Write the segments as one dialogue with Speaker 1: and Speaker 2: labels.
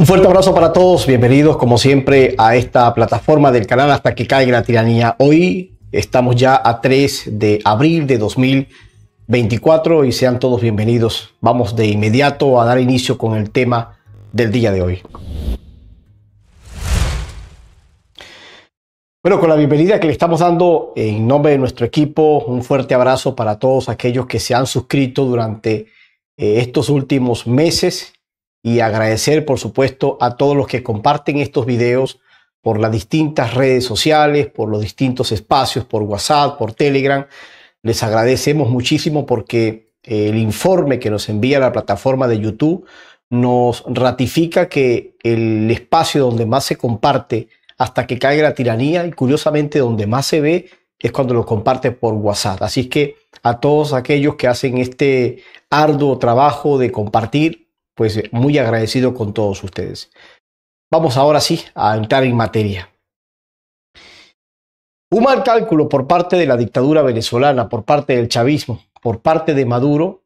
Speaker 1: Un fuerte abrazo para todos, bienvenidos como siempre a esta plataforma del canal Hasta que caiga la tiranía. Hoy estamos ya a 3 de abril de 2024 y sean todos bienvenidos. Vamos de inmediato a dar inicio con el tema del día de hoy. Bueno, con la bienvenida que le estamos dando en nombre de nuestro equipo, un fuerte abrazo para todos aquellos que se han suscrito durante eh, estos últimos meses y agradecer, por supuesto, a todos los que comparten estos videos por las distintas redes sociales, por los distintos espacios, por WhatsApp, por Telegram. Les agradecemos muchísimo porque eh, el informe que nos envía la plataforma de YouTube nos ratifica que el espacio donde más se comparte hasta que caiga la tiranía y curiosamente donde más se ve es cuando lo comparte por WhatsApp. Así que a todos aquellos que hacen este arduo trabajo de compartir pues eh, muy agradecido con todos ustedes. Vamos ahora sí a entrar en materia. Un mal cálculo por parte de la dictadura venezolana, por parte del chavismo, por parte de Maduro,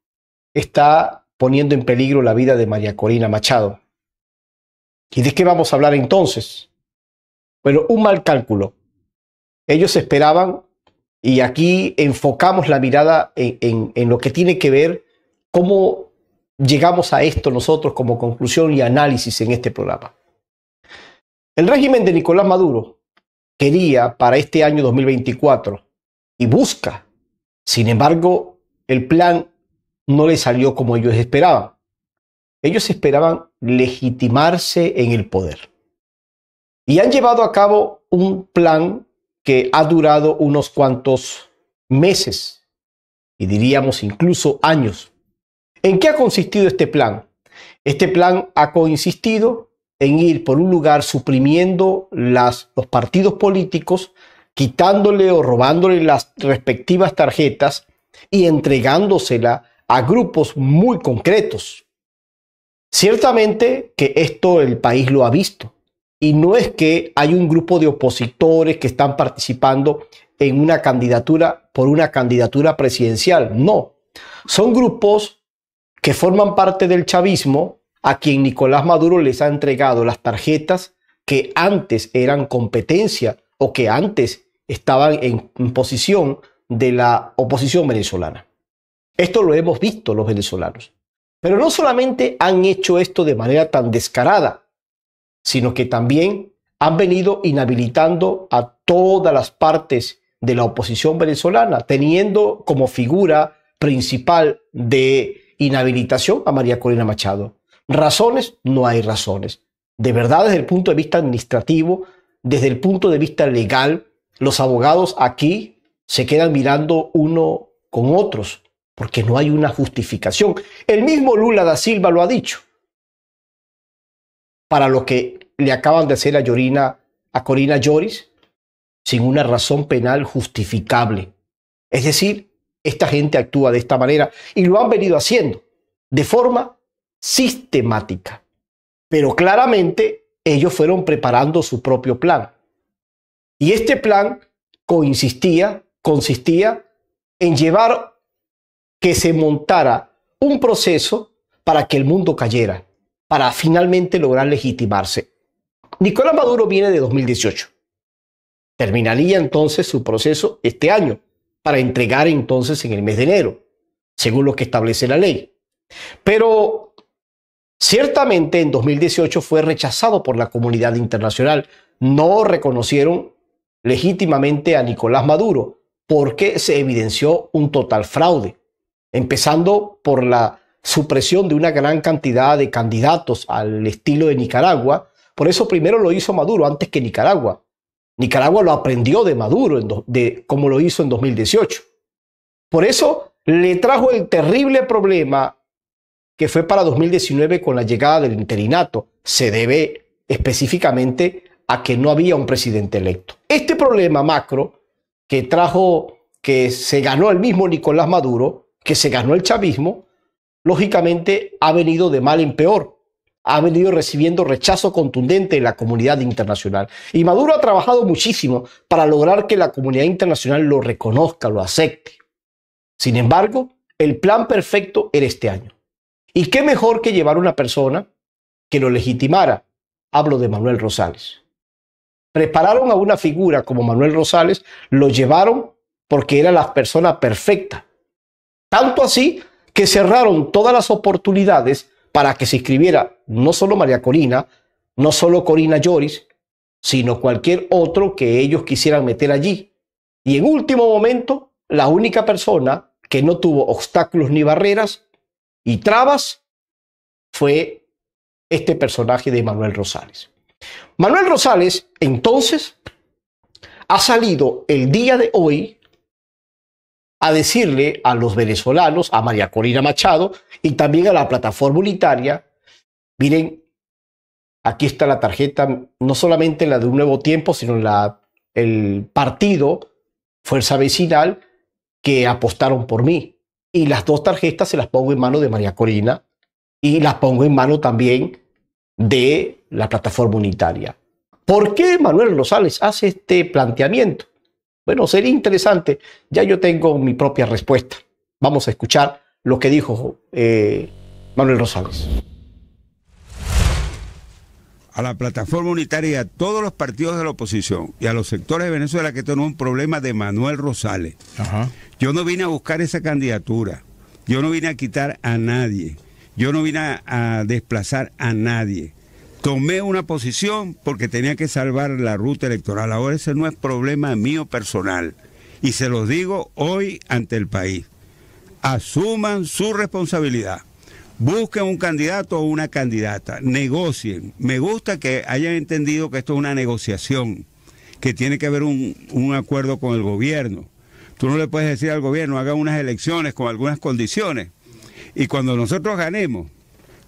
Speaker 1: está poniendo en peligro la vida de María Corina Machado. ¿Y de qué vamos a hablar entonces? Bueno, un mal cálculo. Ellos esperaban, y aquí enfocamos la mirada en, en lo que tiene que ver cómo llegamos a esto nosotros como conclusión y análisis en este programa. El régimen de Nicolás Maduro quería para este año 2024 y busca. Sin embargo, el plan no le salió como ellos esperaban. Ellos esperaban legitimarse en el poder. Y han llevado a cabo un plan que ha durado unos cuantos meses, y diríamos incluso años, ¿En qué ha consistido este plan? Este plan ha consistido en ir por un lugar suprimiendo las, los partidos políticos, quitándole o robándole las respectivas tarjetas y entregándosela a grupos muy concretos. Ciertamente que esto el país lo ha visto. Y no es que hay un grupo de opositores que están participando en una candidatura por una candidatura presidencial. No. Son grupos que forman parte del chavismo a quien Nicolás Maduro les ha entregado las tarjetas que antes eran competencia o que antes estaban en, posición de la oposición venezolana. Esto lo hemos visto los venezolanos. Pero no solamente han hecho esto de manera tan descarada, sino que también han venido inhabilitando a todas las partes de la oposición venezolana, teniendo como figura principal de inhabilitación a María Corina Machado. Razones, no hay razones. De verdad, desde el punto de vista administrativo, desde el punto de vista legal, los abogados aquí se quedan mirando uno con otros, porque no hay una justificación. El mismo Lula da Silva lo ha dicho. Para lo que le acaban de hacer a, Llorina, a Corina Lloris, sin una razón penal justificable. Es decir, esta gente actúa de esta manera y lo han venido haciendo de forma sistemática. Pero claramente ellos fueron preparando su propio plan. Y este plan consistía, consistía en llevar que se montara un proceso para que el mundo cayera, para finalmente lograr legitimarse. Nicolás Maduro viene de 2018. Terminaría entonces su proceso este año, para entregar entonces en el mes de enero, según lo que establece la ley. Pero ciertamente en 2018 fue rechazado por la comunidad internacional. No reconocieron legítimamente a Nicolás Maduro porque se evidenció un total fraude, empezando por la supresión de una gran cantidad de candidatos al estilo de Nicaragua. Por eso primero lo hizo Maduro antes que Nicaragua. Nicaragua lo aprendió de Maduro, de, como lo hizo en 2018. Por eso le trajo el terrible problema que fue para 2019 con la llegada del interinato. Se debe específicamente a que no había un presidente electo. Este problema macro que trajo, que se ganó el mismo Nicolás Maduro, que se ganó el chavismo, lógicamente ha venido de mal en peor ha venido recibiendo rechazo contundente en la comunidad internacional. Y Maduro ha trabajado muchísimo para lograr que la comunidad internacional lo reconozca, lo acepte. Sin embargo, el plan perfecto era este año. ¿Y qué mejor que llevar una persona que lo legitimara? Hablo de Manuel Rosales. Prepararon a una figura como Manuel Rosales, lo llevaron porque era la persona perfecta. Tanto así que cerraron todas las oportunidades para que se inscribiera no solo María Corina, no solo Corina Lloris, sino cualquier otro que ellos quisieran meter allí. Y en último momento, la única persona que no tuvo obstáculos ni barreras y trabas fue este personaje de Manuel Rosales. Manuel Rosales, entonces, ha salido el día de hoy a decirle a los venezolanos, a María Corina Machado y también a la plataforma unitaria, miren, aquí está la tarjeta, no solamente la de un nuevo tiempo, sino la, el partido, Fuerza Vecinal, que apostaron por mí. Y las dos tarjetas se las pongo en mano de María Corina y las pongo en mano también de la plataforma unitaria. ¿Por qué Manuel Rosales hace este planteamiento? Bueno, sería interesante. Ya yo tengo mi propia respuesta. Vamos a escuchar lo que dijo eh, Manuel Rosales.
Speaker 2: A la plataforma unitaria a todos los partidos de la oposición y a los sectores de Venezuela que tienen un problema de Manuel Rosales. Yo no vine a buscar esa candidatura. Yo no vine a quitar a nadie. Yo no vine a desplazar a nadie tomé una posición porque tenía que salvar la ruta electoral. Ahora ese no es problema mío personal. Y se los digo hoy ante el país. Asuman su responsabilidad. Busquen un candidato o una candidata. Negocien. Me gusta que hayan entendido que esto es una negociación, que tiene que haber un, acuerdo con el gobierno. Tú no le puedes decir al gobierno, haga unas elecciones con algunas condiciones. Y cuando nosotros ganemos,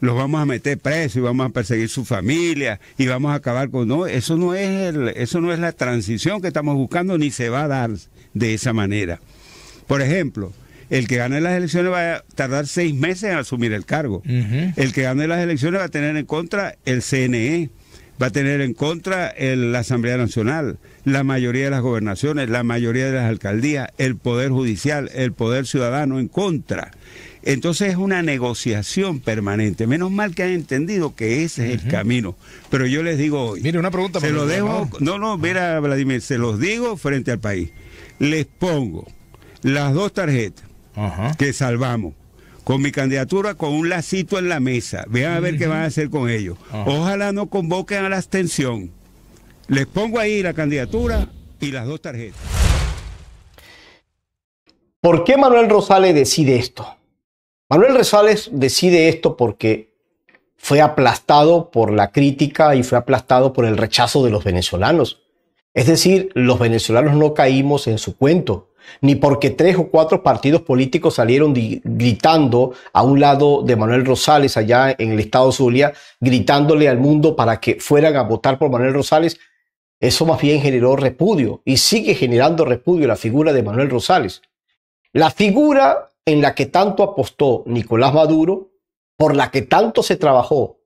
Speaker 2: los vamos a meter presos y vamos a perseguir su familia y vamos a acabar con no eso no es el, eso no es la transición que estamos buscando ni se va a dar de esa manera por ejemplo el que gane las elecciones va a tardar seis meses en asumir el cargo el que gane las elecciones va a tener en contra el CNE va a tener en contra el, la Asamblea Nacional, la mayoría de las gobernaciones, la mayoría de las alcaldías, el Poder Judicial, el Poder Ciudadano en contra. Entonces es una negociación permanente. Menos mal que han entendido que ese es el camino. Pero yo les digo hoy. Mire, una pregunta. Se lo dejo. No, no, mira, Vladimir, se los digo frente al país. Les pongo las dos tarjetas que salvamos con mi candidatura con un lacito en la mesa. Vean a ver qué van a hacer con ellos. Ah. Ojalá no convoquen a la abstención. Les pongo ahí la
Speaker 1: candidatura
Speaker 2: y las dos tarjetas.
Speaker 1: ¿Por qué Manuel Rosales decide esto? Manuel Rosales decide esto porque fue aplastado por la crítica y fue aplastado por el rechazo de los venezolanos. Es decir, los venezolanos no caímos en su cuento, ni porque tres o cuatro partidos políticos salieron gritando a un lado de Manuel Rosales allá en el estado Zulia, gritándole al mundo para que fueran a votar por Manuel Rosales. Eso más bien generó repudio y sigue generando repudio la figura de Manuel Rosales. La figura en la que tanto apostó Nicolás Maduro, por la que tanto se trabajó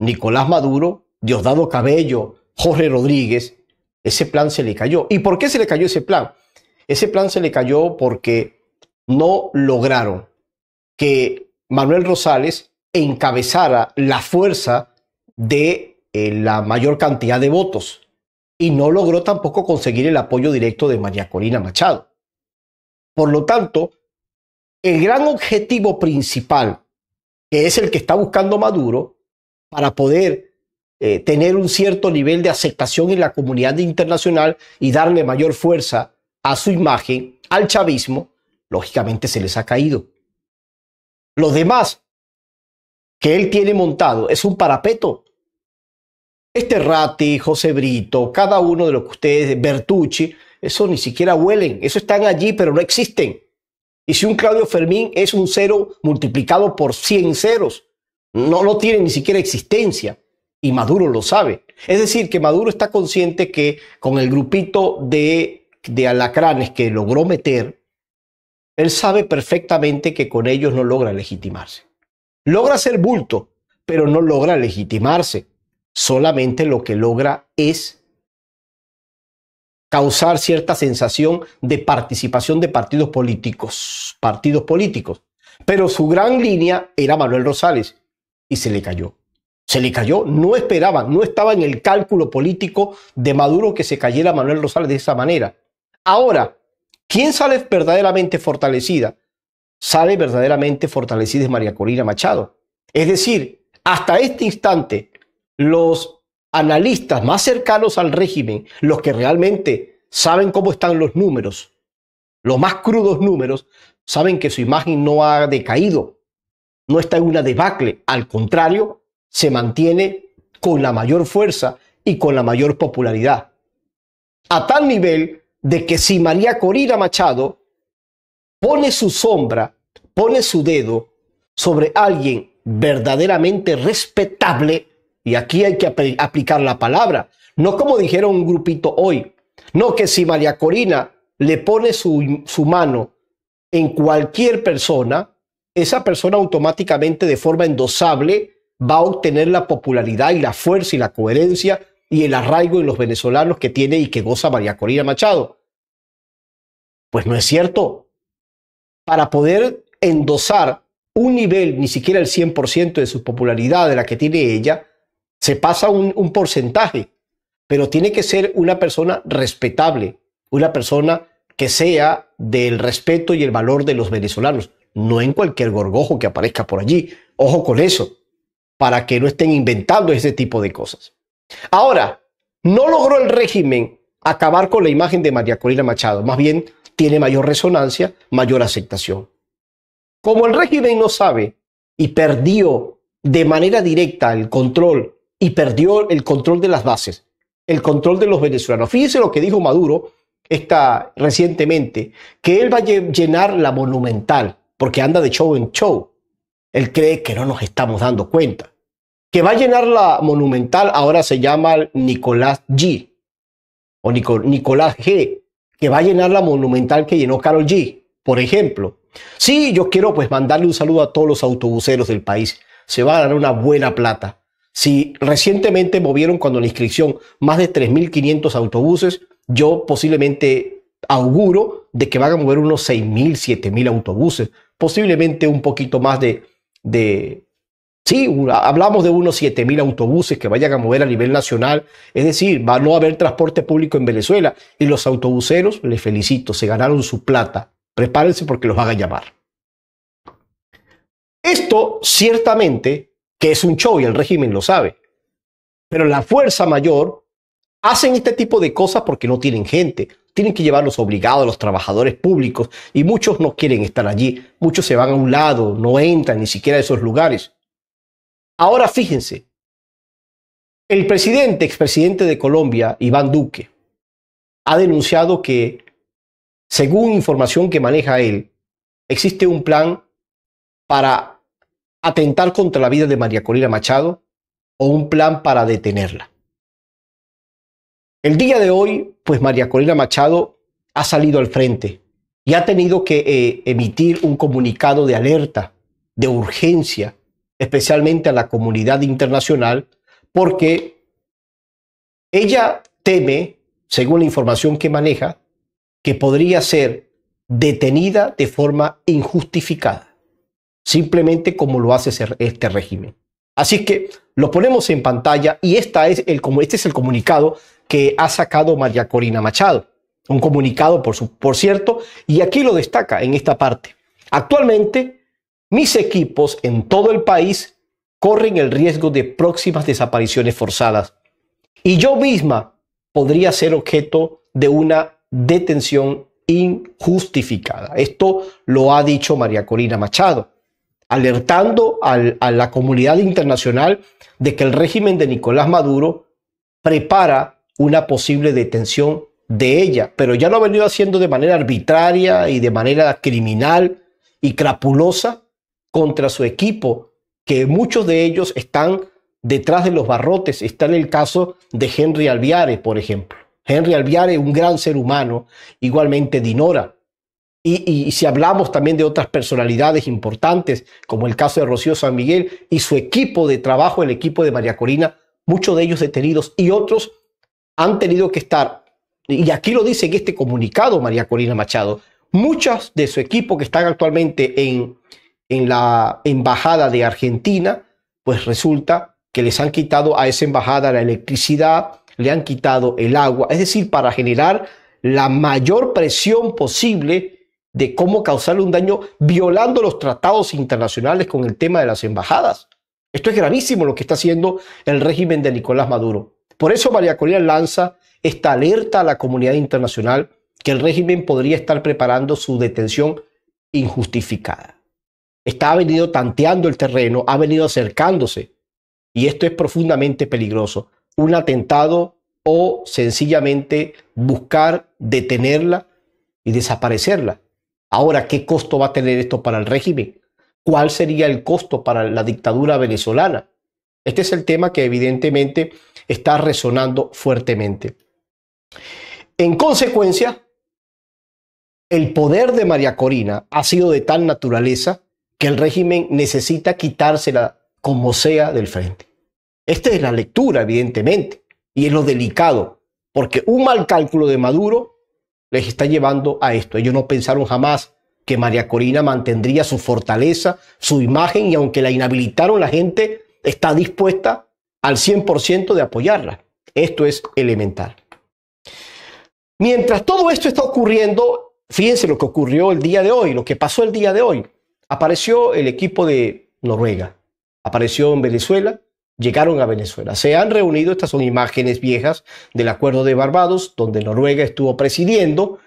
Speaker 1: Nicolás Maduro, Diosdado Cabello, Jorge Rodríguez, ese plan se le cayó. ¿Y por qué se le cayó ese plan? Ese plan se le cayó porque no lograron que Manuel Rosales encabezara la fuerza de eh, la mayor cantidad de votos y no logró tampoco conseguir el apoyo directo de María Corina Machado. Por lo tanto, el gran objetivo principal, que es el que está buscando Maduro, para poder eh, tener un cierto nivel de aceptación en la comunidad internacional y darle mayor fuerza a su imagen, al chavismo, lógicamente se les ha caído. Los demás que él tiene montado es un parapeto. Este Ratti, José Brito, cada uno de los que ustedes, Bertucci, eso ni siquiera huelen, eso están allí pero no existen. Y si un Claudio Fermín es un cero multiplicado por 100 ceros, no, lo tiene ni siquiera existencia. Y Maduro lo sabe. Es decir, que Maduro está consciente que con el grupito de, de alacranes que logró meter, él sabe perfectamente que con ellos no logra legitimarse. Logra ser bulto, pero no logra legitimarse. Solamente lo que logra es causar cierta sensación de participación de partidos políticos, partidos políticos. Pero su gran línea era Manuel Rosales y se le cayó. Se le cayó, no esperaba, no estaba en el cálculo político de Maduro que se cayera Manuel Rosales de esa manera. Ahora, ¿quién sale verdaderamente fortalecida? Sale verdaderamente fortalecida es María Corina Machado. Es decir, hasta este instante, los analistas más cercanos al régimen, los que realmente saben cómo están los números, los más crudos números, saben que su imagen no ha decaído, no está en una debacle, al contrario, se mantiene con la mayor fuerza y con la mayor popularidad. A tal nivel de que si María Corina Machado pone su sombra, pone su dedo sobre alguien verdaderamente respetable, y aquí hay que aplicar la palabra. No como dijeron un grupito hoy. No que si María Corina le pone su, mano en cualquier persona, esa persona automáticamente de forma endosable va a obtener la popularidad y la fuerza y la coherencia y el arraigo en los venezolanos que tiene y que goza María Corina Machado. Pues no es cierto. Para poder endosar un nivel, ni siquiera el 100% de su popularidad de la que tiene ella, se pasa un, porcentaje, pero tiene que ser una persona respetable, una persona que sea del respeto y el valor de los venezolanos, no en cualquier gorgojo que aparezca por allí. Ojo con eso, para que no estén inventando ese tipo de cosas. Ahora, no logró el régimen acabar con la imagen de María Corina Machado, más bien tiene mayor resonancia, mayor aceptación. Como el régimen no sabe y perdió de manera directa el control y perdió el control de las bases, el control de los venezolanos. Fíjese lo que dijo Maduro esta, recientemente, que él va a llenar la monumental, porque anda de show en show. Él cree que no nos estamos dando cuenta. Que va a llenar la monumental ahora se llama Nicolás G. O Nicolás G. Que va a llenar la monumental que llenó Carol G. Por ejemplo. Sí, yo quiero pues mandarle un saludo a todos los autobuseros del país. Se va a dar una buena plata. Si recientemente movieron cuando la inscripción más de 3.500 autobuses, yo posiblemente auguro de que van a mover unos 6.000, 7.000 autobuses, posiblemente un poquito más de, de Sí, hablamos de unos 7.000 autobuses que vayan a mover a nivel nacional, es decir, va, a no haber transporte público en Venezuela. Y los autobuseros, les felicito, se ganaron su plata. Prepárense porque los van a llamar. Esto ciertamente que es un show y el régimen lo sabe. Pero la fuerza mayor hacen este tipo de cosas porque no tienen gente. Tienen que llevarlos obligados a los trabajadores públicos y muchos no quieren estar allí. Muchos se van a un lado, no entran ni siquiera a esos lugares. Ahora fíjense, el presidente, expresidente de Colombia, Iván Duque, ha denunciado que, según información que maneja él, existe un plan para atentar contra la vida de María Corina Machado o un plan para detenerla. El día de hoy, pues María Corina Machado ha salido al frente y ha tenido que eh, emitir un comunicado de alerta, de urgencia, especialmente a la comunidad internacional, porque ella teme, según la información que maneja, que podría ser detenida de forma injustificada simplemente como lo hace este régimen. Así que lo ponemos en pantalla y esta es el, este es el comunicado que ha sacado María Corina Machado. Un comunicado, por, por cierto, y aquí lo destaca en esta parte. Actualmente, mis equipos en todo el país corren el riesgo de próximas desapariciones forzadas y yo misma podría ser objeto de una detención injustificada. Esto lo ha dicho María Corina Machado alertando a la comunidad internacional de que el régimen de Nicolás Maduro prepara una posible detención de ella, pero ya lo ha venido haciendo de manera arbitraria y de manera criminal y crapulosa contra su equipo, que muchos de ellos están detrás de los barrotes. Está en el caso de Henry Alviare, por ejemplo. Henry Alviare, un gran ser humano, igualmente Dinora, y, si hablamos también de otras personalidades importantes, como el caso de Rocío San Miguel y su equipo de trabajo, el equipo de María Corina, muchos de ellos detenidos y otros han tenido que estar, y aquí lo dice en este comunicado María Corina Machado, muchos de su equipo que están actualmente en, en la embajada de Argentina, pues resulta que les han quitado a esa embajada la electricidad, le han quitado el agua, es decir, para generar la mayor presión posible de cómo causarle un daño violando los tratados internacionales con el tema de las embajadas. Esto es gravísimo lo que está haciendo el régimen de Nicolás Maduro. Por eso María Corina lanza esta alerta a la comunidad internacional que el régimen podría estar preparando su detención injustificada. Está ha venido tanteando el terreno, ha venido acercándose y esto es profundamente peligroso. Un atentado o sencillamente buscar detenerla y desaparecerla Ahora, ¿qué costo va a tener esto para el régimen? ¿Cuál sería el costo para la dictadura venezolana? Este es el tema que evidentemente está resonando fuertemente. En consecuencia, el poder de María Corina ha sido de tal naturaleza que el régimen necesita quitársela como sea del frente. Esta es la lectura, evidentemente, y es lo delicado, porque un mal cálculo de Maduro les está llevando a esto. Ellos no pensaron jamás que María Corina mantendría su fortaleza, su imagen, y aunque la inhabilitaron, la gente está dispuesta al 100% de apoyarla. Esto es elemental. Mientras todo esto está ocurriendo, fíjense lo que ocurrió el día de hoy, lo que pasó el día de hoy. Apareció el equipo de Noruega, apareció en Venezuela, llegaron a Venezuela. Se han reunido, estas son imágenes viejas del acuerdo de Barbados, donde Noruega estuvo presidiendo,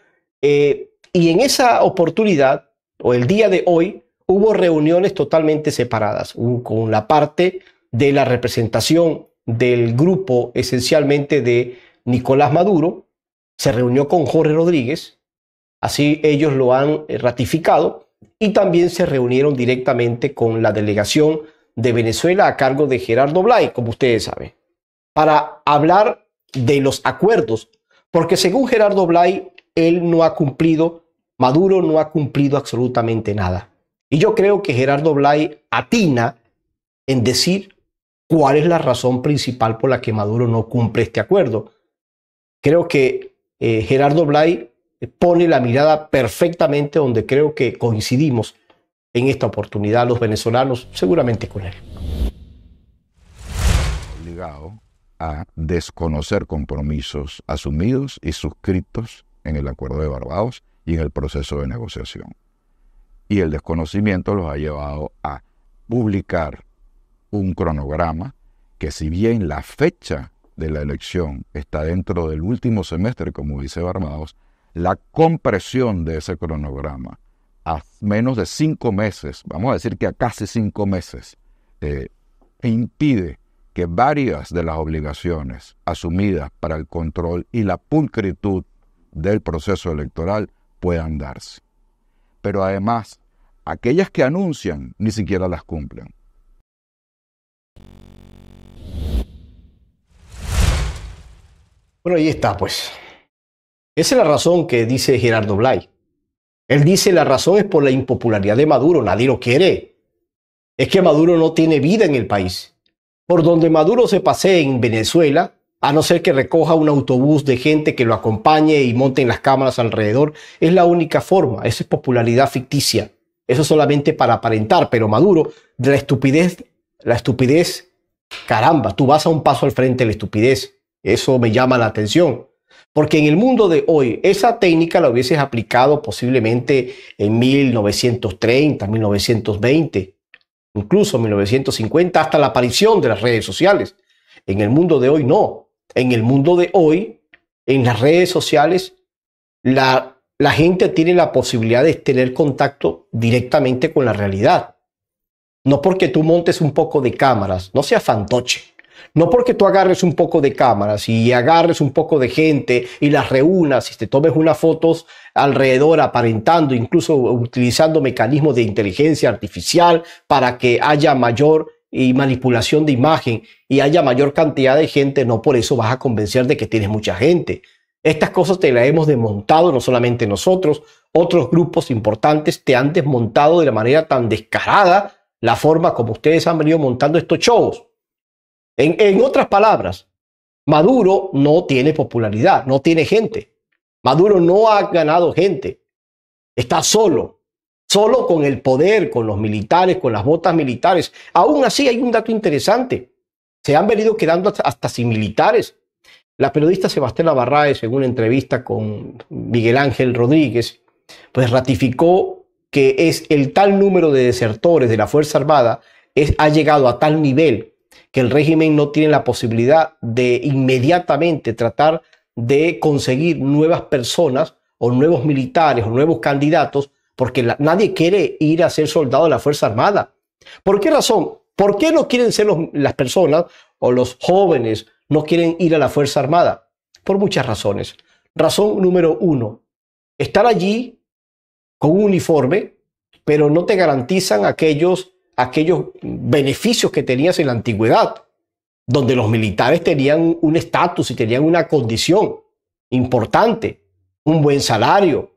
Speaker 1: eh, y en esa oportunidad, o el día de hoy, hubo reuniones totalmente separadas, con la parte de la representación del grupo esencialmente de Nicolás Maduro, se reunió con Jorge Rodríguez, así ellos lo han eh, ratificado, y también se reunieron directamente con la delegación de Venezuela a cargo de Gerardo Blay, como ustedes saben, para hablar de los acuerdos, porque según Gerardo Blay, él no ha cumplido, Maduro no ha cumplido absolutamente nada. Y yo creo que Gerardo Blay atina en decir cuál es la razón principal por la que Maduro no cumple este acuerdo. Creo que eh, Gerardo Blay pone la mirada perfectamente donde creo que coincidimos en esta oportunidad los venezolanos, seguramente con él.
Speaker 2: Obligado a desconocer compromisos asumidos y suscritos en el Acuerdo de Barbados y en el proceso de negociación. Y el desconocimiento los ha llevado a publicar un cronograma que si bien la fecha de la elección está dentro del último semestre, como dice Barbados, la compresión de ese cronograma menos de cinco meses, vamos a decir que a casi cinco meses, eh, impide que varias de las obligaciones asumidas para el control y la pulcritud del proceso electoral puedan darse. Pero además, aquellas que anuncian ni siquiera las cumplen.
Speaker 1: Bueno, ahí está, pues. Esa es la razón que dice Gerardo Blay. Él dice la razón es por la impopularidad de Maduro, nadie lo quiere. Es que Maduro no tiene vida en el país. Por donde Maduro se pasee en Venezuela, a no ser que recoja un autobús de gente que lo acompañe y monten las cámaras alrededor, es la única forma, esa es popularidad ficticia. Eso es solamente para aparentar, pero Maduro, de la estupidez, la estupidez, caramba, tú vas a un paso al frente de la estupidez. Eso me llama la atención. Porque en el mundo de hoy, esa técnica la hubieses aplicado posiblemente en 1930, 1920, incluso 1950, hasta la aparición de las redes sociales. En el mundo de hoy no. En el mundo de hoy, en las redes sociales, la, gente tiene la posibilidad de tener contacto directamente con la realidad. No porque tú montes un poco de cámaras, no sea fantoche. No porque tú agarres un poco de cámaras y agarres un poco de gente y las reúnas y te tomes unas fotos alrededor aparentando, incluso utilizando mecanismos de inteligencia artificial para que haya mayor eh, manipulación de imagen y haya mayor cantidad de gente, no por eso vas a convencer de que tienes mucha gente. Estas cosas te las hemos desmontado, no solamente nosotros, otros grupos importantes te han desmontado de la manera tan descarada la forma como ustedes han venido montando estos shows. En, otras palabras, Maduro no tiene popularidad, no tiene gente. Maduro no ha ganado gente. Está solo, solo con el poder, con los militares, con las botas militares. Aún así hay un dato interesante. Se han venido quedando hasta, sin militares. La periodista Sebastián Barraes, en una entrevista con Miguel Ángel Rodríguez, pues ratificó que es el tal número de desertores de la Fuerza Armada es, ha llegado a tal nivel que el régimen no tiene la posibilidad de inmediatamente tratar de conseguir nuevas personas o nuevos militares o nuevos candidatos, porque nadie quiere ir a ser soldado de la Fuerza Armada. ¿Por qué razón? ¿Por qué no quieren ser las personas o los jóvenes no quieren ir a la Fuerza Armada? Por muchas razones. Razón número uno, estar allí con un uniforme, pero no te garantizan aquellos, aquellos beneficios que tenías en la antigüedad, donde los militares tenían un estatus y tenían una condición importante, un buen salario,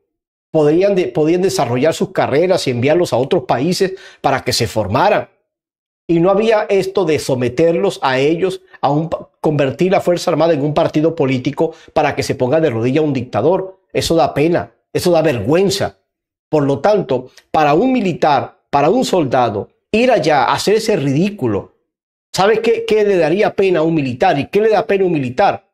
Speaker 1: podían, desarrollar sus carreras y enviarlos a otros países para que se formaran. Y no había esto de someterlos a ellos, a convertir la Fuerza Armada en un partido político para que se ponga de rodilla un dictador. Eso da pena, eso da vergüenza. Por lo tanto, para un militar, para un soldado, ir allá, hacer ese ridículo. ¿Sabes qué, le daría pena a un militar? ¿Y qué le da pena a un militar?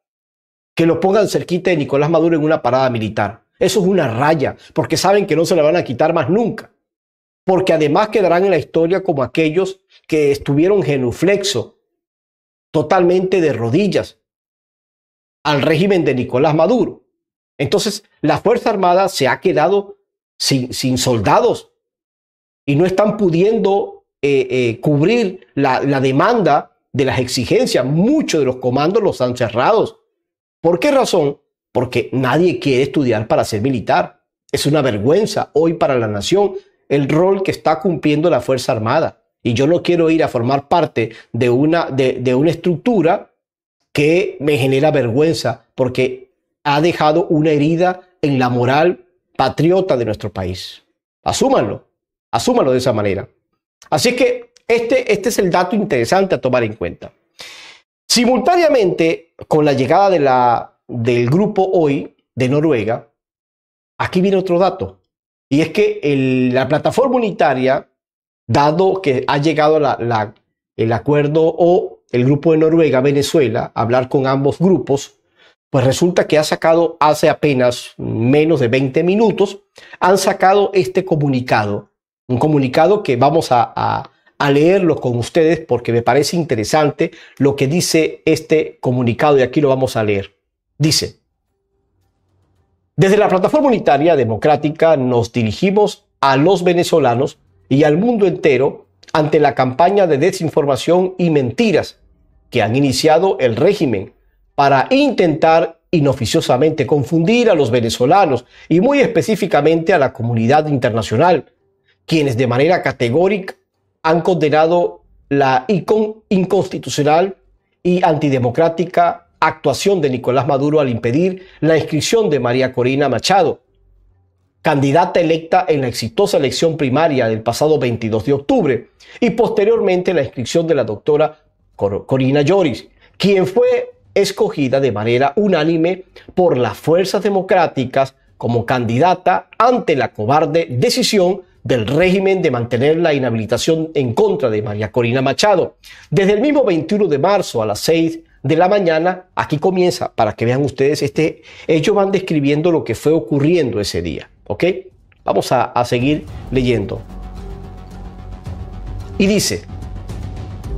Speaker 1: Que lo pongan cerquita de Nicolás Maduro en una parada militar. Eso es una raya, porque saben que no se la van a quitar más nunca. Porque además quedarán en la historia como aquellos que estuvieron genuflexo, totalmente de rodillas, al régimen de Nicolás Maduro. Entonces, la Fuerza Armada se ha quedado sin soldados y no están pudiendo eh, eh, cubrir la, demanda de las exigencias. Muchos de los comandos los han cerrado. ¿Por qué razón? Porque nadie quiere estudiar para ser militar. Es una vergüenza hoy para la nación el rol que está cumpliendo la Fuerza Armada. Y yo no quiero ir a formar parte de una, de, de una estructura que me genera vergüenza porque ha dejado una herida en la moral patriota de nuestro país. Asúmanlo, asúmanlo de esa manera. Así que este, este es el dato interesante a tomar en cuenta. Simultáneamente con la llegada de la, del grupo hoy de Noruega, aquí viene otro dato. Y es que la plataforma unitaria, dado que ha llegado el acuerdo o el grupo de Noruega-Venezuela, hablar con ambos grupos, pues resulta que ha sacado hace apenas menos de 20 minutos, han sacado este comunicado un comunicado que vamos a, leerlo con ustedes porque me parece interesante lo que dice este comunicado y aquí lo vamos a leer. Dice, desde la plataforma unitaria democrática nos dirigimos a los venezolanos y al mundo entero ante la campaña de desinformación y mentiras que han iniciado el régimen para intentar inoficiosamente confundir a los venezolanos y muy específicamente a la comunidad internacional quienes de manera categórica han condenado la inconstitucional y antidemocrática actuación de Nicolás Maduro al impedir la inscripción de María Corina Machado, candidata electa en la exitosa elección primaria del pasado 22 de octubre, y posteriormente la inscripción de la doctora Corina Lloris, quien fue escogida de manera unánime por las fuerzas democráticas como candidata ante la cobarde decisión del régimen de mantener la inhabilitación en contra de María Corina Machado. Desde el mismo 21 de marzo a las 6 de la mañana, aquí comienza, para que vean ustedes, este, ellos van describiendo lo que fue ocurriendo ese día, ¿ok? Vamos a, seguir leyendo. Y dice,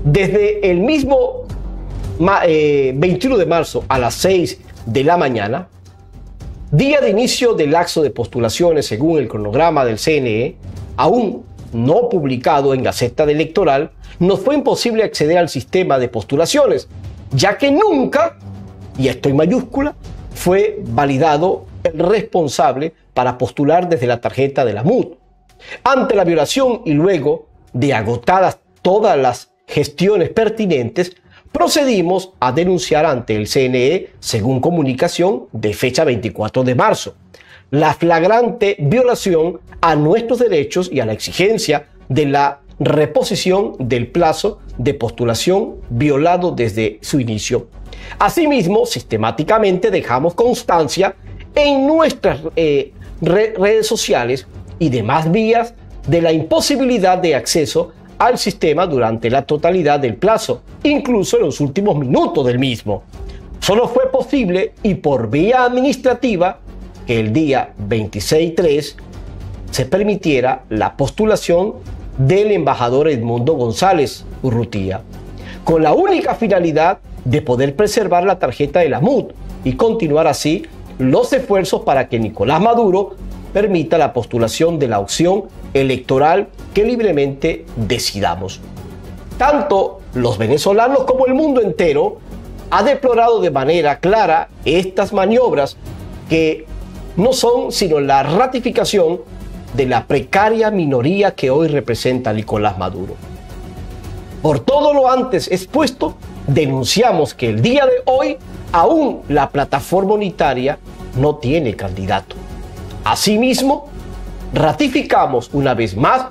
Speaker 1: desde el mismo 21 eh, de marzo a las 6 de la mañana, Día de inicio del laxo de postulaciones según el cronograma del CNE, aún no publicado en Gaceta Electoral, nos fue imposible acceder al sistema de postulaciones, ya que nunca, y esto en mayúscula, fue validado el responsable para postular desde la tarjeta de la MUD. Ante la violación y luego de agotadas todas las gestiones pertinentes, procedimos a denunciar ante el CNE, según comunicación de fecha 24 de marzo, la flagrante violación a nuestros derechos y a la exigencia de la reposición del plazo de postulación violado desde su inicio. Asimismo, sistemáticamente dejamos constancia en nuestras eh, redes sociales y demás vías de la imposibilidad de acceso al sistema durante la totalidad del plazo, incluso en los últimos minutos del mismo. Solo fue posible y por vía administrativa que el día 3 se permitiera la postulación del embajador Edmundo González Urrutía, con la única finalidad de poder preservar la tarjeta de la MUD y continuar así los esfuerzos para que Nicolás Maduro permita la postulación de la opción electoral que libremente decidamos. Tanto los venezolanos como el mundo entero ha deplorado de manera clara estas maniobras que no son sino la ratificación de la precaria minoría que hoy representa Nicolás Maduro. Por todo lo antes expuesto, denunciamos que el día de hoy aún la plataforma unitaria no tiene candidato. Asimismo, ratificamos una vez más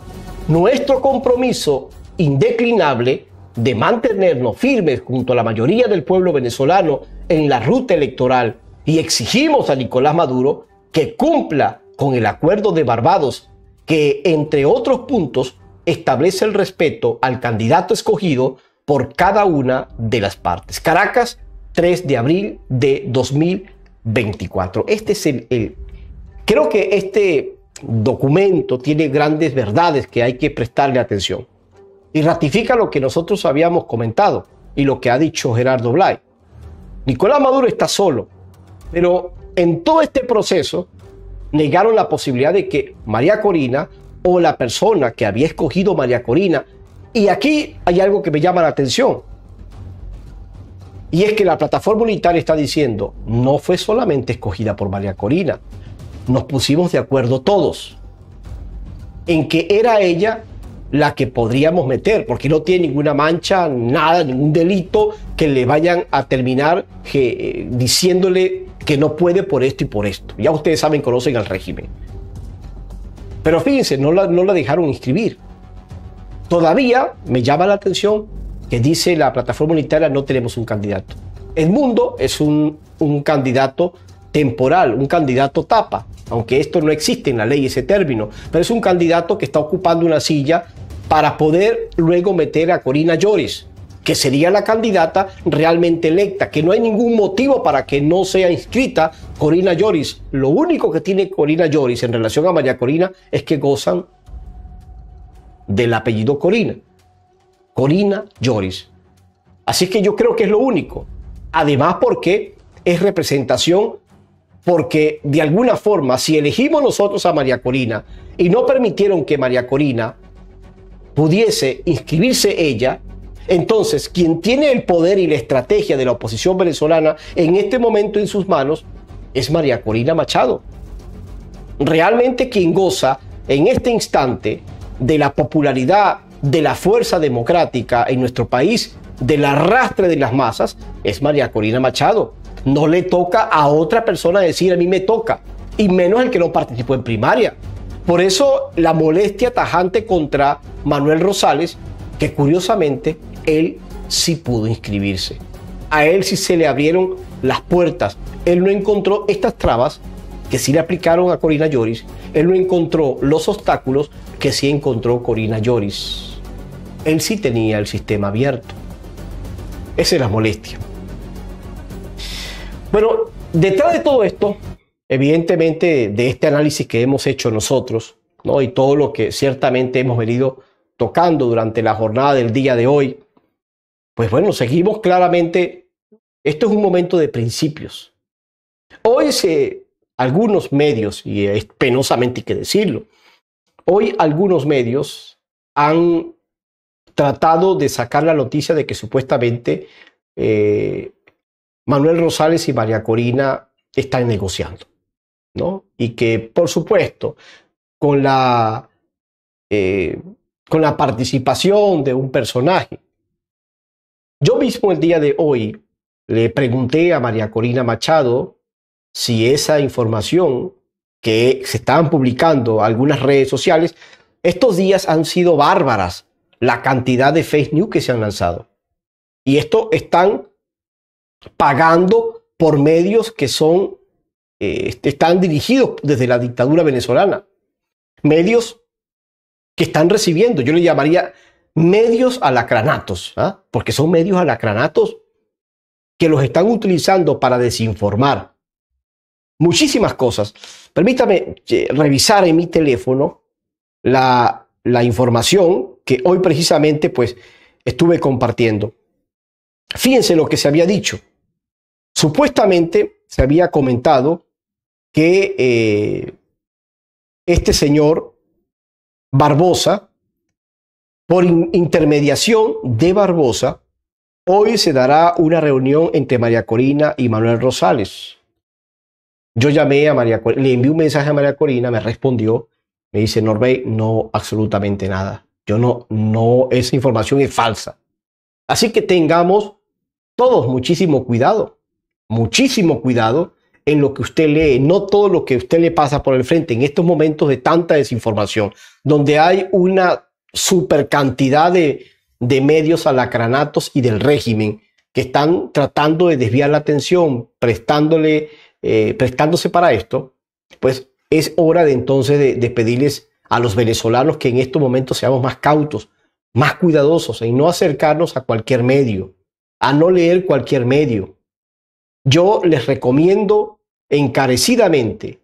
Speaker 1: nuestro compromiso indeclinable de mantenernos firmes junto a la mayoría del pueblo venezolano en la ruta electoral y exigimos a Nicolás Maduro que cumpla con el acuerdo de Barbados que, entre otros puntos, establece el respeto al candidato escogido por cada una de las partes. Caracas, 3 de abril de 2024. Este es el... el creo que este documento tiene grandes verdades que hay que prestarle atención. Y ratifica lo que nosotros habíamos comentado y lo que ha dicho Gerardo Blay. Nicolás Maduro está solo, pero en todo este proceso negaron la posibilidad de que María Corina o la persona que había escogido María Corina, y aquí hay algo que me llama la atención, y es que la plataforma unitaria está diciendo, no fue solamente escogida por María Corina, nos pusimos de acuerdo todos en que era ella la que podríamos meter, porque no tiene ninguna mancha, nada, ningún delito que le vayan a terminar eh, diciéndole que no puede por esto y por esto. Ya ustedes saben, conocen al régimen. Pero fíjense, no la, no la dejaron inscribir. Todavía me llama la atención que dice la plataforma unitaria no tenemos un candidato. El mundo es un, un candidato temporal, un candidato tapa, aunque esto no existe en la ley ese término, pero es un candidato que está ocupando una silla para poder luego meter a Corina Lloris, que sería la candidata realmente electa, que no hay ningún motivo para que no sea inscrita Corina Lloris. Lo único que tiene Corina Lloris en relación a María Corina es que gozan del apellido Corina. Corina Lloris. Así que yo creo que es lo único. Además porque es representación porque de alguna forma, si elegimos nosotros a María Corina y no permitieron que María Corina pudiese inscribirse ella, entonces quien tiene el poder y la estrategia de la oposición venezolana en este momento en sus manos es María Corina Machado. Realmente quien goza en este instante de la popularidad, de la fuerza democrática en nuestro país, del arrastre de las masas, es María Corina Machado. No le toca a otra persona decir a mí me toca, y menos el que no participó en primaria. Por eso la molestia tajante contra Manuel Rosales, que curiosamente él sí pudo inscribirse. A él sí se le abrieron las puertas. Él no encontró estas trabas que sí le aplicaron a Corina Lloris. Él no encontró los obstáculos que sí encontró Corina Lloris. Él sí tenía el sistema abierto. Esa es la molestia. Bueno, detrás de todo esto, evidentemente de este análisis que hemos hecho nosotros, ¿no? y todo lo que ciertamente hemos venido tocando durante la jornada del día de hoy, pues bueno, seguimos claramente, esto es un momento de principios. Hoy se, algunos medios, y es penosamente hay que decirlo, hoy algunos medios han tratado de sacar la noticia de que supuestamente eh, Manuel Rosales y María Corina están negociando, ¿no? Y que, por supuesto, con la, eh, con la participación de un personaje. Yo mismo el día de hoy le pregunté a María Corina Machado si esa información que se estaban publicando en algunas redes sociales, estos días han sido bárbaras la cantidad de fake news que se han lanzado. Y esto están pagando por medios que son, eh, están dirigidos desde la dictadura venezolana. Medios que están recibiendo, yo le llamaría medios alacranatos, ¿ah? porque son medios alacranatos que los están utilizando para desinformar muchísimas cosas. Permítame eh, revisar en mi teléfono la, la información que hoy precisamente pues estuve compartiendo. Fíjense lo que se había dicho. Supuestamente se había comentado que eh, este señor Barbosa, por intermediación de Barbosa, hoy se dará una reunión entre María Corina y Manuel Rosales. Yo llamé a María Corina, le envié un mensaje a María Corina, me respondió, me dice Norbey, no absolutamente nada. Yo no, no, esa información es falsa. Así que tengamos todos muchísimo cuidado muchísimo cuidado en lo que usted lee, no todo lo que usted le pasa por el frente en estos momentos de tanta desinformación, donde hay una super cantidad de, de medios alacranatos y del régimen que están tratando de desviar la atención, prestándole, eh, prestándose para esto, pues es hora de entonces de, pedirles a los venezolanos que en estos momentos seamos más cautos, más cuidadosos en no acercarnos a cualquier medio, a no leer cualquier medio, yo les recomiendo encarecidamente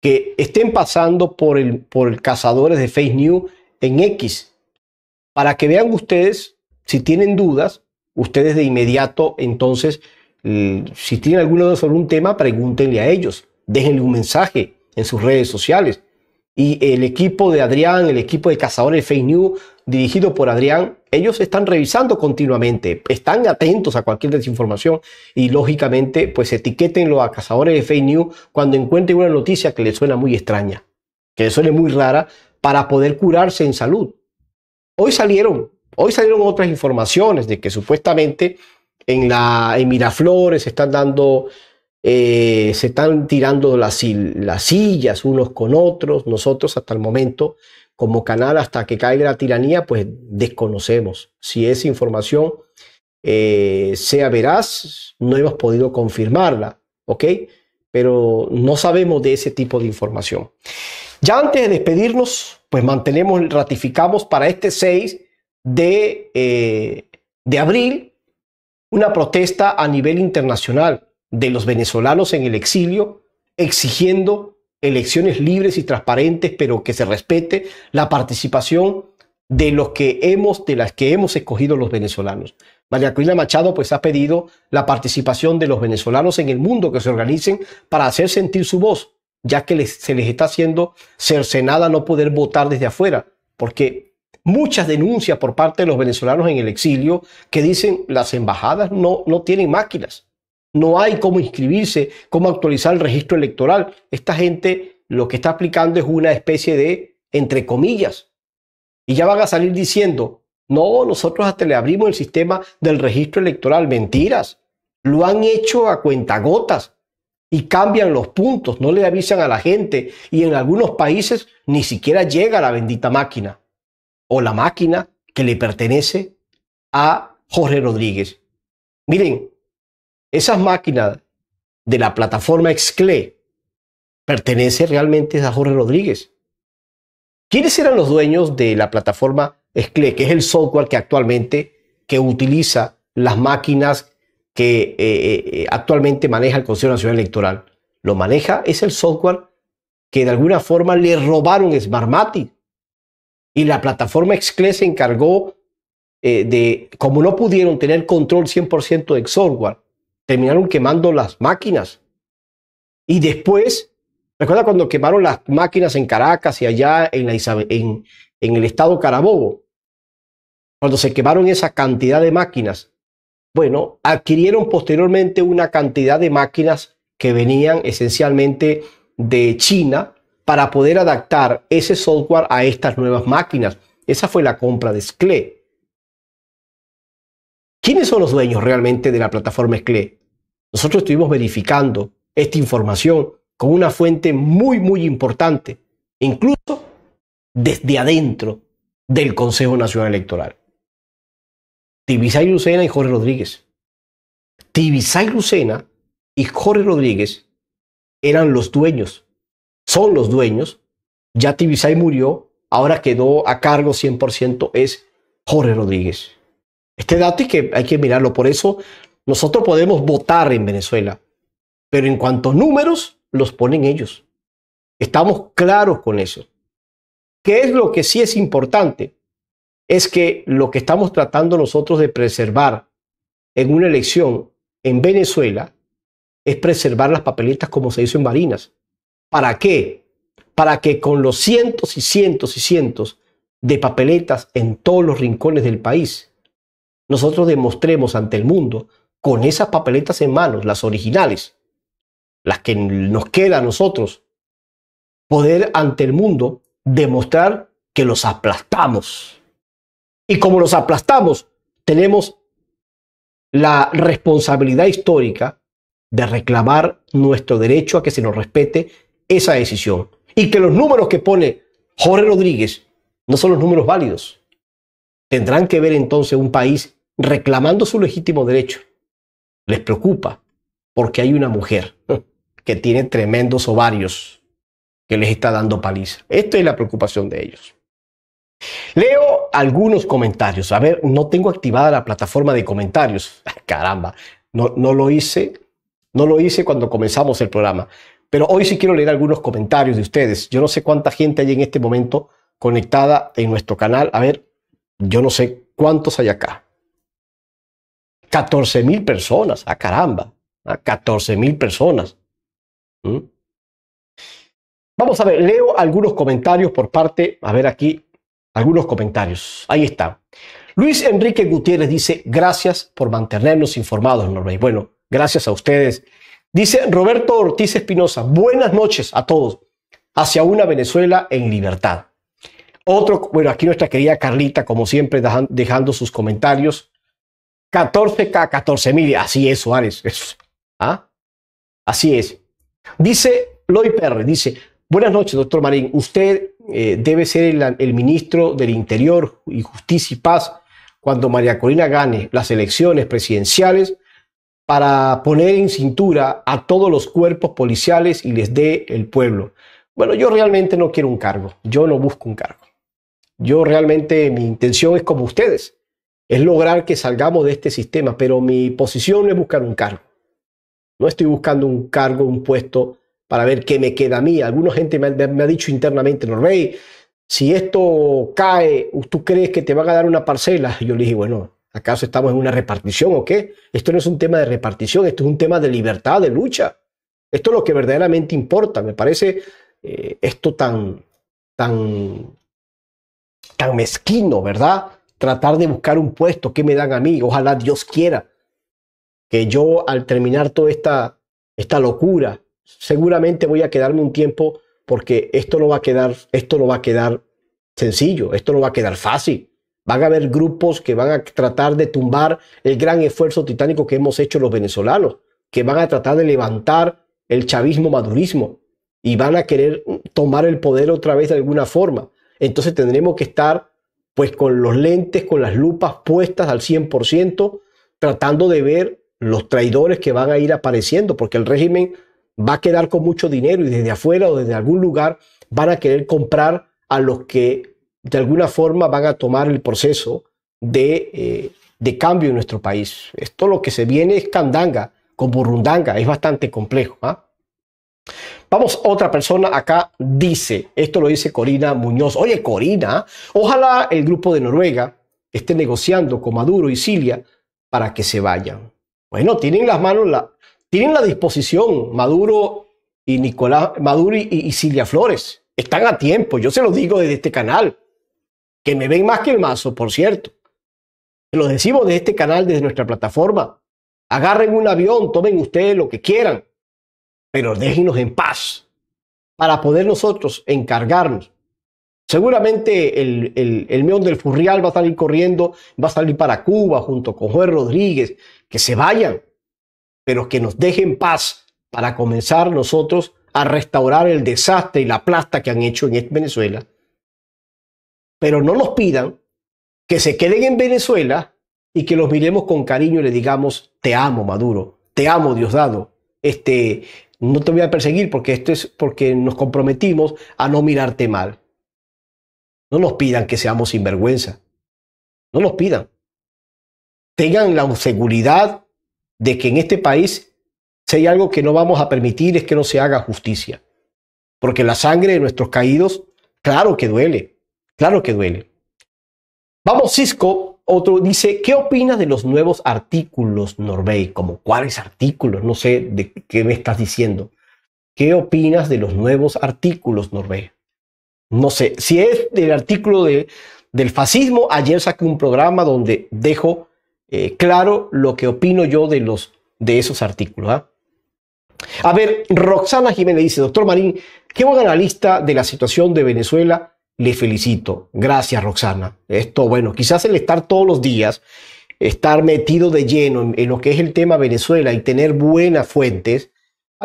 Speaker 1: que estén pasando por el, por el cazadores de Face New en X para que vean ustedes, si tienen dudas, ustedes de inmediato entonces, si tienen alguna duda sobre un tema, pregúntenle a ellos, déjenle un mensaje en sus redes sociales y el equipo de Adrián, el equipo de Cazadores de Fake News, dirigido por Adrián, ellos están revisando continuamente, están atentos a cualquier desinformación y lógicamente pues etiquétenlo a Cazadores de Fake News cuando encuentren una noticia que les suena muy extraña, que les suene muy rara, para poder curarse en salud. Hoy salieron, hoy salieron otras informaciones de que supuestamente en, la, en Miraflores están dando eh, se están tirando las, sillas unos con otros. Nosotros hasta el momento, como canal, hasta que caiga la tiranía, pues desconocemos si esa información eh, sea veraz, no hemos podido confirmarla, ¿ok? Pero no sabemos de ese tipo de información. Ya antes de despedirnos, pues mantenemos, ratificamos para este 6 de, eh, de abril una protesta a nivel internacional de los venezolanos en el exilio, exigiendo elecciones libres y transparentes, pero que se respete la participación de los que hemos, de las que hemos escogido los venezolanos. María Corina Machado pues ha pedido la participación de los venezolanos en el mundo que se organicen para hacer sentir su voz, ya que se les está haciendo cercenada no poder votar desde afuera, porque muchas denuncias por parte de los venezolanos en el exilio que dicen las embajadas no, no tienen máquinas, no hay cómo inscribirse, cómo actualizar el registro electoral. Esta gente lo que está aplicando es una especie de, entre comillas, y ya van a salir diciendo, no, nosotros hasta le abrimos el sistema del registro electoral. Mentiras. Lo han hecho a cuentagotas y cambian los puntos, no le avisan a la gente y en algunos países ni siquiera llega la bendita máquina o la máquina que le pertenece a Jorge Rodríguez. Miren, esas máquinas de la plataforma Excle pertenece realmente a Jorge Rodríguez. ¿Quiénes eran los dueños de la plataforma Excle, que es el software que actualmente que utiliza las máquinas que eh, eh, eh, actualmente maneja el Consejo Nacional Electoral? Lo maneja es el software que de alguna forma le robaron Smartmatic. Y la plataforma Excle se encargó de, como no pudieron tener control 100% de software, terminaron quemando las máquinas. Y después, recuerda cuando quemaron las máquinas en Caracas y allá en, en, el estado Carabobo, cuando se quemaron esa cantidad de máquinas, bueno, adquirieron posteriormente una cantidad de máquinas que venían esencialmente de China para poder adaptar ese software a estas nuevas máquinas. Esa fue la compra de SCLE. ¿Quiénes son los dueños realmente de la plataforma SCLE? Nosotros estuvimos verificando esta información con una fuente muy, muy importante, incluso desde adentro del Consejo Nacional Electoral. Tibisay Lucena y Jorge Rodríguez. Tibisay Lucena y Jorge Rodríguez eran los dueños, son los dueños. Ya Tibisay murió, ahora quedó a cargo 100% es Jorge Rodríguez. Este dato que hay que mirarlo, por eso nosotros podemos votar en Venezuela, pero en cuanto a números, los ponen ellos. Estamos claros con eso. ¿Qué es lo que sí es importante? Es que lo que estamos tratando nosotros de preservar en una elección en Venezuela es preservar las papeletas como se hizo en Marinas. ¿Para qué? Para que con los cientos y cientos y cientos de papeletas en todos los rincones del país, nosotros demostremos ante el mundo con esas papeletas en manos, las originales, las que nos queda a nosotros, poder ante el mundo demostrar que los aplastamos. Y como los aplastamos, tenemos la responsabilidad histórica de reclamar nuestro derecho a que se nos respete esa decisión. Y que los números que pone Jorge Rodríguez no son los números válidos. Tendrán que ver entonces un país reclamando su legítimo derecho les preocupa porque hay una mujer que tiene tremendos ovarios que les está dando paliza. Esta es la preocupación de ellos. Leo algunos comentarios. A ver, no tengo activada la plataforma de comentarios. Ah, caramba, no, no lo hice. No lo hice cuando comenzamos el programa. Pero hoy sí quiero leer algunos comentarios de ustedes. Yo no sé cuánta gente hay en este momento conectada en nuestro canal. A ver, yo no sé cuántos hay acá. 14 mil personas, a caramba, a catorce mil personas. Ah, ah, ¿Mm? Vamos a ver, leo algunos comentarios por parte, a ver aquí, algunos comentarios. Ahí está. Luis Enrique Gutiérrez dice, gracias por mantenernos informados, Norbey. Bueno, gracias a ustedes. Dice Roberto Ortiz Espinosa, buenas noches a todos, hacia una Venezuela en libertad. Otro, bueno, aquí nuestra querida Carlita, como siempre, dejando sus comentarios. 14K, mil. Así es, Suárez. ¿Ah? Así es. Dice Lloyd Perre, dice, buenas noches, doctor Marín. Usted eh, debe ser el, ministro del Interior y Justicia y Paz cuando María Corina gane las elecciones presidenciales para poner en cintura a todos los cuerpos policiales y les dé el pueblo. Bueno, yo realmente no quiero un cargo, yo no busco un cargo. Yo realmente mi intención es como ustedes, es lograr que salgamos de este sistema, pero mi posición es buscar un cargo. No estoy buscando un cargo, un puesto para ver qué me queda a mí. Alguna gente me, ha dicho internamente, Norbey, si esto cae, ¿tú crees que te van a dar una parcela? Yo le dije, bueno, ¿acaso estamos en una repartición o qué? Esto no es un tema de repartición, esto es un tema de libertad, de lucha. Esto es lo que verdaderamente importa. Me parece eh, esto tan, tan, tan mezquino, ¿verdad? tratar de buscar un puesto que me dan a mí. Ojalá Dios quiera que yo al terminar toda esta, esta locura, seguramente voy a quedarme un tiempo porque esto no va a quedar, esto no va a quedar sencillo, esto no va a quedar fácil. Van a haber grupos que van a tratar de tumbar el gran esfuerzo titánico que hemos hecho los venezolanos, que van a tratar de levantar el chavismo madurismo y van a querer tomar el poder otra vez de alguna forma. Entonces tendremos que estar pues con los lentes, con las lupas puestas al 100%, tratando de ver los traidores que van a ir apareciendo, porque el régimen va a quedar con mucho dinero y desde afuera o desde algún lugar van a querer comprar a los que de alguna forma van a tomar el proceso de, eh, cambio en nuestro país. Esto lo que se viene es candanga, con rundanga, es bastante complejo. ¿ah? Vamos, otra persona acá dice, esto lo dice Corina Muñoz, oye Corina, ojalá el grupo de Noruega esté negociando con Maduro y Cilia para que se vayan. Bueno, tienen las manos, la, tienen la disposición Maduro y Nicolás Maduro y, Flores. Están a tiempo, yo se los digo desde este canal, que me ven más que el mazo, por cierto. Se Lo decimos desde este canal, desde nuestra plataforma. Agarren un avión, tomen ustedes lo que quieran, pero déjenos en paz para poder nosotros encargarnos. Seguramente el, el, meón del Furrial va a salir corriendo, va a salir para Cuba junto con Juan Rodríguez, que se vayan, pero que nos dejen paz para comenzar nosotros a restaurar el desastre y la plasta que han hecho en Venezuela. Pero no nos pidan que se queden en Venezuela y que los miremos con cariño y le digamos, te amo Maduro, te amo Diosdado, este, no te voy a perseguir porque esto es porque nos comprometimos a no mirarte mal. No nos pidan que seamos sinvergüenza. No nos pidan. Tengan la seguridad de que en este país, si hay algo que no vamos a permitir es que no se haga justicia. Porque la sangre de nuestros caídos, claro que duele. Claro que duele. Vamos, Cisco, otro dice, ¿qué opinas de los nuevos artículos, Norbey? Como cuáles artículos, no sé de qué me estás diciendo. ¿Qué opinas de los nuevos artículos, Norbey? No sé, si es del artículo de, del fascismo, ayer saqué un programa donde dejo eh, claro lo que opino yo de, los, de esos artículos. ¿ah? A ver, Roxana Jiménez dice, doctor Marín, qué buen analista de la situación de Venezuela le felicito. Gracias, Roxana. Esto, bueno, quizás el estar todos los días, estar metido de lleno en, lo que es el tema Venezuela y tener buenas fuentes,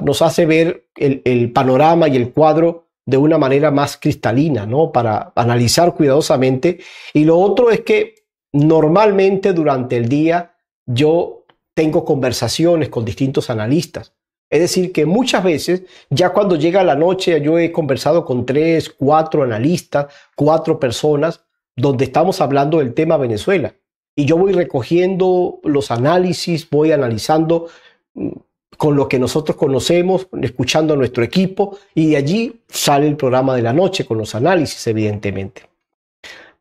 Speaker 1: nos hace ver el, el, panorama y el cuadro de una manera más cristalina, ¿no? Para analizar cuidadosamente. Y lo otro es que normalmente durante el día yo tengo conversaciones con distintos analistas es decir, que muchas veces, ya cuando llega la noche, yo he conversado con tres, cuatro analistas, cuatro personas, donde estamos hablando del tema Venezuela. Y yo voy recogiendo los análisis, voy analizando mm, con lo que nosotros conocemos, escuchando a nuestro equipo, y de allí sale el programa de la noche con los análisis, evidentemente.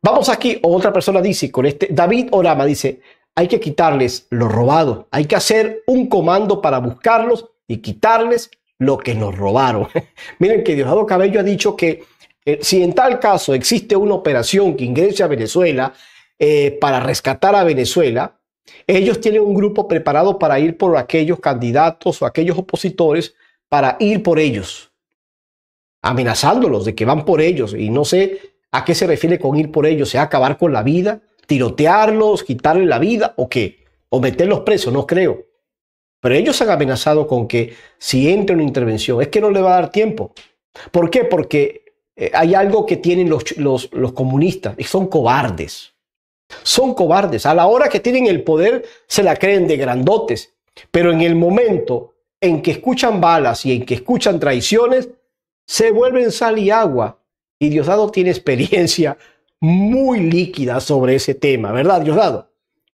Speaker 1: Vamos aquí, otra persona dice, con este, David Orama dice, hay que quitarles lo robado, hay que hacer un comando para buscarlos y quitarles lo que nos robaron. Miren que Diosdado Cabello ha dicho que eh, si en tal caso existe una operación que ingrese a Venezuela eh, para rescatar a Venezuela, ellos tienen un grupo preparado para ir por aquellos candidatos o aquellos opositores para ir por ellos, amenazándolos de que van por ellos. Y no sé a qué se refiere con ir por ellos, sea acabar con la vida, tirotearlos, quitarle la vida o qué, o meterlos presos, no creo. Pero ellos han amenazado con que si entra una intervención, es que no le va a dar tiempo. ¿Por qué? Porque eh, hay algo que tienen los, comunistas, y son cobardes. Son cobardes. A la hora que tienen el poder, se la creen de grandotes. Pero en el momento en que escuchan balas y en que escuchan traiciones, se vuelven sal y agua. Y Diosdado tiene experiencia muy líquida sobre ese tema, ¿verdad, Diosdado?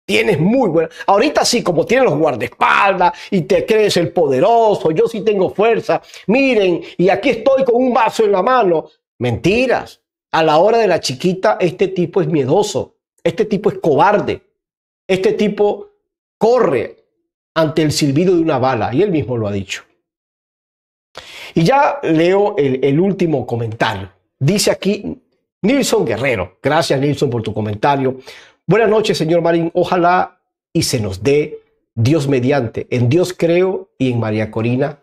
Speaker 1: Tienes muy buena. Ahorita sí, como tienes los guardaespaldas y te crees el poderoso, yo sí tengo fuerza. Miren, y aquí estoy con un vaso en la mano. Mentiras. A la hora de la chiquita, este tipo es miedoso. Este tipo es cobarde. Este tipo corre ante el silbido de una bala. Y él mismo lo ha dicho. Y ya leo el, último comentario. Dice aquí Nilson Guerrero. Gracias, Nilson, por tu comentario. Buenas noches, señor Marín. Ojalá y se nos dé Dios mediante. En Dios creo y en María Corina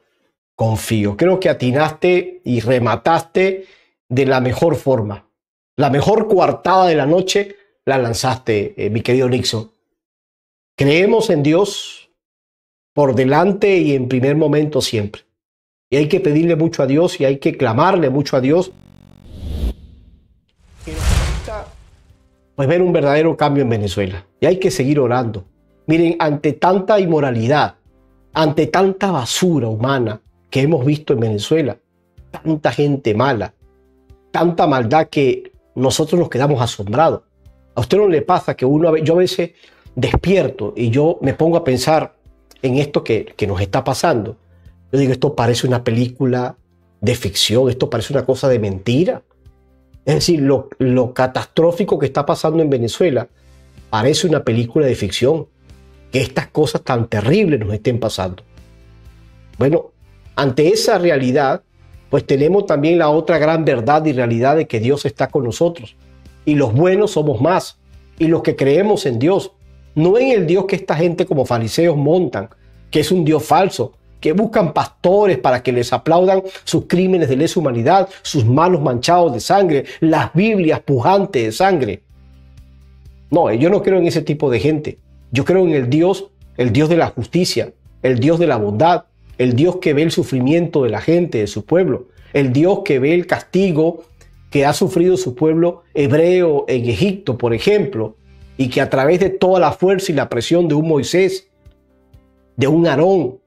Speaker 1: confío. Creo que atinaste y remataste de la mejor forma. La mejor coartada de la noche la lanzaste, eh, mi querido Nixon. Creemos en Dios por delante y en primer momento siempre. Y hay que pedirle mucho a Dios y hay que clamarle mucho a Dios. pues ver un verdadero cambio en Venezuela. Y hay que seguir orando. Miren, ante tanta inmoralidad, ante tanta basura humana que hemos visto en Venezuela, tanta gente mala, tanta maldad que nosotros nos quedamos asombrados. A usted no le pasa que uno, yo a veces despierto y yo me pongo a pensar en esto que, que nos está pasando. Yo digo, esto parece una película de ficción, esto parece una cosa de mentira. Es decir, lo, catastrófico que está pasando en Venezuela parece una película de ficción, que estas cosas tan terribles nos estén pasando. Bueno, ante esa realidad, pues tenemos también la otra gran verdad y realidad de que Dios está con nosotros. Y los buenos somos más. Y los que creemos en Dios. No en el Dios que esta gente como fariseos montan, que es un Dios falso, que buscan pastores para que les aplaudan sus crímenes de lesa humanidad, sus manos manchados de sangre, las Biblias pujantes de sangre. No, eh, yo no creo en ese tipo de gente. Yo creo en el Dios, el Dios de la justicia, el Dios de la bondad, el Dios que ve el sufrimiento de la gente, de su pueblo, el Dios que ve el castigo que ha sufrido su pueblo hebreo en Egipto, por ejemplo, y que a través de toda la fuerza y la presión de un Moisés, de un Aarón,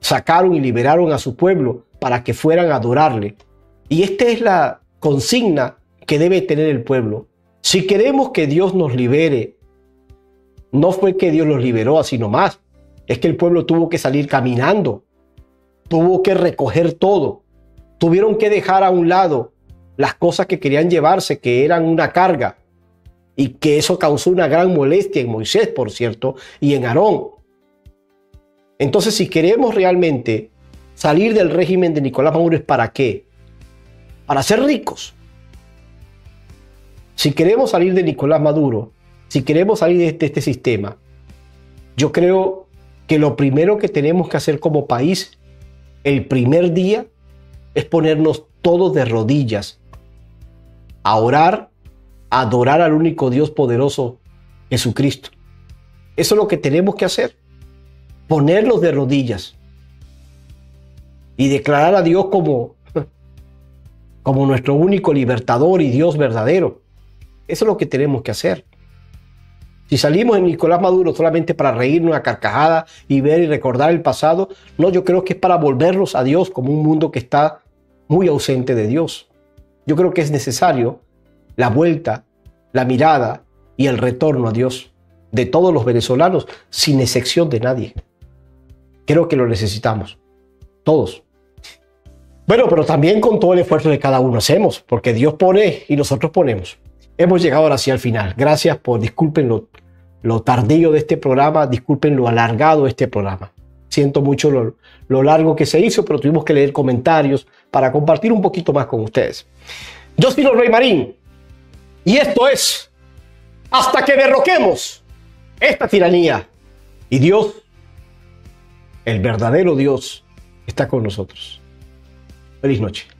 Speaker 1: sacaron y liberaron a su pueblo para que fueran a adorarle. Y esta es la consigna que debe tener el pueblo. Si queremos que Dios nos libere, no fue que Dios los liberó así nomás, es que el pueblo tuvo que salir caminando, tuvo que recoger todo, tuvieron que dejar a un lado las cosas que querían llevarse, que eran una carga, y que eso causó una gran molestia en Moisés, por cierto, y en Aarón, entonces, si queremos realmente salir del régimen de Nicolás Maduro, ¿es para qué? Para ser ricos. Si queremos salir de Nicolás Maduro, si queremos salir de este, este sistema, yo creo que lo primero que tenemos que hacer como país el primer día es ponernos todos de rodillas a orar, adorar al único Dios poderoso, Jesucristo. Eso es lo que tenemos que hacer ponerlos de rodillas y declarar a Dios como, como nuestro único libertador y Dios verdadero. Eso es lo que tenemos que hacer. Si salimos en Nicolás Maduro solamente para reírnos a carcajada y ver y recordar el pasado, no, yo creo que es para volverlos a Dios como un mundo que está muy ausente de Dios. Yo creo que es necesario la vuelta, la mirada y el retorno a Dios de todos los venezolanos, sin excepción de nadie. Creo que lo necesitamos, todos. Bueno, pero también con todo el esfuerzo de cada uno hacemos, porque Dios pone y nosotros ponemos. Hemos llegado ahora sí al final. Gracias por, disculpen lo, tardío de este programa, disculpen lo alargado de este programa. Siento mucho lo, largo que se hizo, pero tuvimos que leer comentarios para compartir un poquito más con ustedes. Yo soy Rey Marín y esto es hasta que derroquemos esta tiranía y Dios el verdadero Dios está con nosotros. Feliz noche.